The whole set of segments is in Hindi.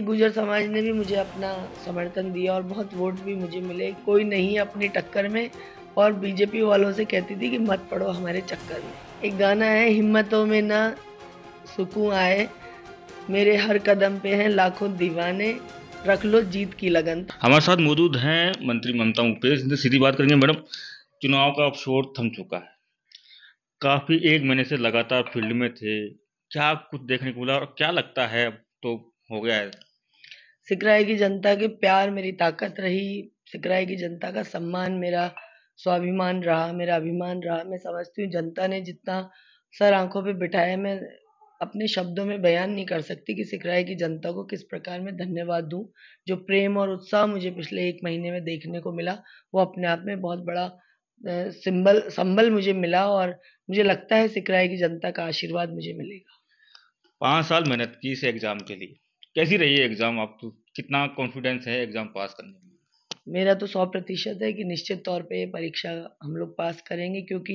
गुजर समाज ने भी मुझे अपना समर्थन दिया और बहुत वोट भी मुझे मिले कोई नहीं अपनी टक्कर में और बीजेपी वालों से कहती थी कि मत पड़ो हमारे चक्कर में एक गाना है हिम्मतों में ना सुकून आए मेरे हर कदम पे हैं लाखों दीवाने रख लो जीत की लगन हमारे साथ मौजूद हैं मंत्री ममता मुकेश सीधी बात करेंगे मैडम चुनाव का अब शोर थम चुका है काफ़ी एक महीने से लगातार फील्ड में थे क्या कुछ देखने को मिला और क्या लगता है तो हो गया है सिकराई की जनता के प्यार मेरी ताकत रही सिकराई की जनता का सम्मान मेरा स्वाभिमान रहा मेरा अभिमान रहा मैं समझती हूँ जनता ने जितना सर आंखों पे बिठाया मैं अपने शब्दों में बयान नहीं कर सकती कि सिकराई की जनता को किस प्रकार मैं धन्यवाद दूँ जो प्रेम और उत्साह मुझे पिछले एक महीने में देखने को मिला वो अपने आप में बहुत बड़ा सिंबल संबल मुझे मिला और मुझे लगता है सिकराई की जनता का आशीर्वाद मुझे मिलेगा पाँच साल मेहनत की इस एग्ज़ाम के लिए कैसी रही है एग्ज़ाम आपको तो कितना कॉन्फिडेंस है एग्ज़ाम पास करने में मेरा तो सौ प्रतिशत है कि निश्चित तौर पे ये परीक्षा हम लोग पास करेंगे क्योंकि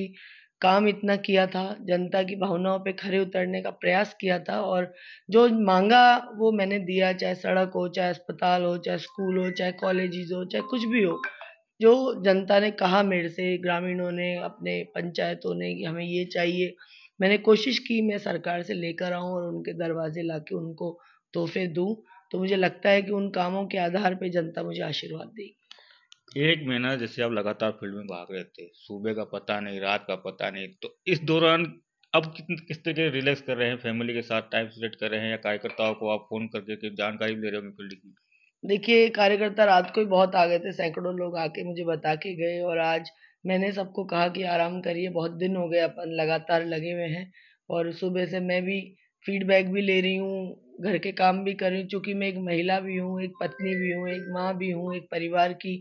काम इतना किया था जनता की भावनाओं पे खरे उतरने का प्रयास किया था और जो मांगा वो मैंने दिया चाहे सड़क हो चाहे अस्पताल हो चाहे स्कूल हो चाहे कॉलेजेस हो चाहे कुछ भी हो जो जनता ने कहा मेरे से ग्रामीणों ने अपने पंचायतों ने कि हमें ये चाहिए मैंने कोशिश की मैं सरकार से लेकर आऊँ और उनके दरवाजे ला के उनको तोहफे दूँ तो मुझे लगता है कि उन कामों के आधार पर जनता मुझे आशीर्वाद देगी एक महीना जैसे आप लगातार फील्ड में भाग रहे थे सुबह का पता नहीं रात का पता नहीं तो इस दौरान अब किस तरीके रिलैक्स कर रहे हैं फैमिली के साथ टाइम स्पेंड कर रहे हैं या कार्यकर्ताओं को आप फोन करके कि जानकारी ले रहे हो फील्ड की देखिए कार्यकर्ता रात को ही बहुत आ गए थे सैकड़ों लोग आके मुझे बता के गए और आज मैंने सबको कहा कि आराम करिए बहुत दिन हो गए अपन लगातार लगे हुए हैं और सुबह से मैं भी फीडबैक भी ले रही हूँ घर के काम भी कर रही हूँ चूँकि मैं एक महिला भी हूँ एक पत्नी भी हूँ एक माँ भी हूँ एक परिवार की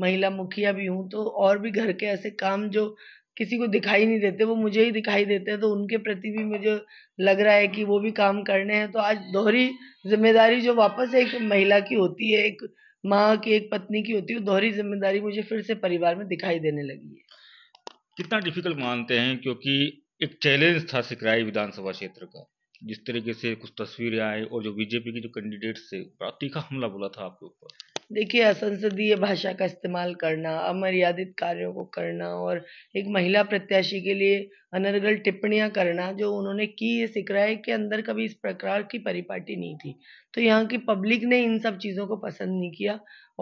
महिला मुखिया भी हूँ तो और भी घर के ऐसे काम जो किसी को दिखाई नहीं देते वो मुझे ही दिखाई देते हैं तो उनके प्रति भी मुझे लग रहा है कि वो भी काम करने हैं तो आज दोहरी जिम्मेदारी जो वापस एक महिला की होती है एक माँ की एक पत्नी की होती है दोहरी जिम्मेदारी मुझे फिर से परिवार में दिखाई देने लगी है कितना डिफिकल्ट मानते हैं क्योंकि एक चैलेंज था सिकराई विधानसभा क्षेत्र का जिस तरीके से कुछ तस्वीरें आए और जो बीजेपी के जो कैंडिडेट से बड़ा तीखा हमला बोला था आपके ऊपर देखिए असंसदीय भाषा का इस्तेमाल करना अमर्यादित कार्यों को करना और एक महिला प्रत्याशी के लिए अनर्गल टिप्पणियां करना जो उन्होंने की ये सिख रहा है कि अंदर कभी इस प्रकार की परिपाटी नहीं थी तो यहाँ की पब्लिक ने इन सब चीज़ों को पसंद नहीं किया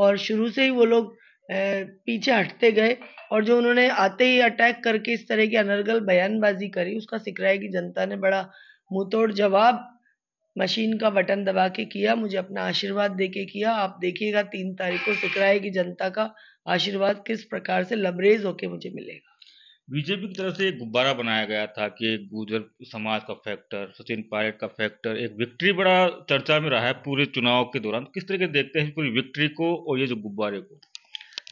और शुरू से ही वो लोग पीछे हटते गए और जो उन्होंने आते ही अटैक करके इस तरह की अनर्गल बयानबाजी करी उसका सिकराए की जनता ने बड़ा मुंहतोड़ जवाब मशीन का बटन दबा के किया मुझे अपना आशीर्वाद दे के किया आप देखिएगा तीन तारीख को सिकराए की जनता का आशीर्वाद किस प्रकार से लबरेज होके मुझे मिलेगा बीजेपी की तरफ से एक गुब्बारा बनाया गया था कि एक गुजर समाज का फैक्टर सचिन पायलट का फैक्टर एक विक्ट्री बड़ा चर्चा में रहा है पूरे चुनाव के दौरान किस तरीके देखते हैं पूरी विक्ट्री को और ये जो गुब्बारे को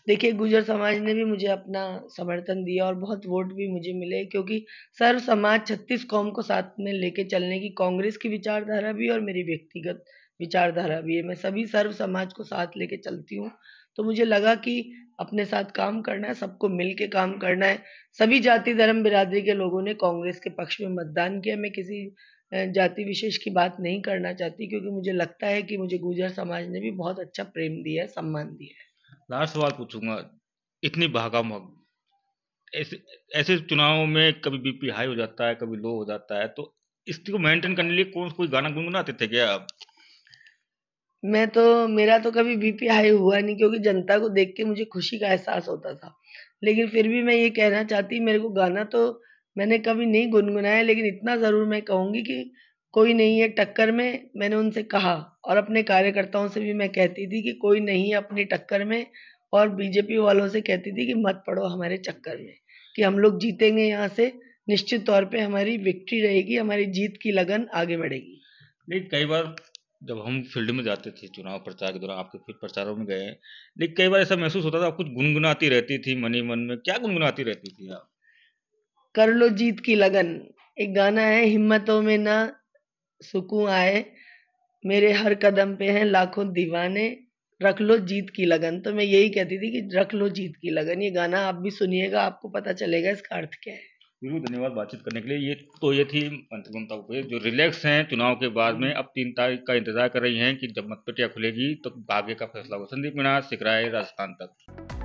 देखिए गुजर समाज ने भी मुझे अपना समर्थन दिया और बहुत वोट भी मुझे मिले क्योंकि सर्व समाज छत्तीस कौम को साथ में लेके चलने की कांग्रेस की विचारधारा भी और मेरी व्यक्तिगत विचारधारा भी है मैं सभी सर्व समाज को साथ लेके चलती हूँ तो मुझे लगा कि अपने साथ काम करना है सबको मिल के काम करना है सभी जाति धर्म बिरादरी के लोगों ने कांग्रेस के पक्ष में मतदान किया मैं किसी जाति विशेष की बात नहीं करना चाहती क्योंकि मुझे लगता है कि मुझे गुजर समाज ने भी बहुत अच्छा प्रेम दिया है सम्मान दिया है लास्ट सवाल पूछूंगा इतनी भागा मग ऐसे ऐसे चुनावों में कभी बीपी हाई हो जाता है कभी लो हो जाता है तो इसको मेंटेन करने के लिए कौन कोई गाना गुनगुनाते थे क्या आप मैं तो मेरा तो कभी बीपी हाई हुआ नहीं क्योंकि जनता को देख के मुझे खुशी का एहसास होता था लेकिन फिर भी मैं ये कहना चाहती मेरे को गाना तो मैंने कभी नहीं गुनगुनाया लेकिन इतना ज़रूर मैं कहूंगी कि कोई नहीं है टक्कर में मैंने उनसे कहा और अपने कार्यकर्ताओं से भी मैं कहती थी कि कोई नहीं है अपनी टक्कर में और बीजेपी वालों से कहती थी कि मत पड़ो हमारे चक्कर में कि हम लोग जीतेंगे यहाँ से निश्चित तौर पे हमारी विक्ट्री रहेगी हमारी जीत की लगन आगे बढ़ेगी नहीं कई बार जब हम फील्ड में जाते थे चुनाव प्रचार के दौरान आपके फिर प्रचारों में गए लेकिन कई बार ऐसा महसूस होता था कुछ गुनगुनाती रहती थी मनी मन में क्या गुनगुनाती रहती थी आप कर लो जीत की लगन एक गाना है हिम्मतों में ना सुकून आए मेरे हर कदम पे हैं लाखों दीवाने रख लो जीत की लगन तो मैं यही कहती थी कि रख लो जीत की लगन ये गाना आप भी सुनिएगा आपको पता चलेगा इसका अर्थ क्या है बिल्कुल धन्यवाद बातचीत करने के लिए ये तो ये थी ममता उपेश जो रिलैक्स हैं चुनाव के बाद में अब तीन तारीख का इंतजार कर रही हैं कि जब मतपेटियां खुलेगी तो भाग्य का फैसला हो संदीप मीणा सिकराए राजस्थान तक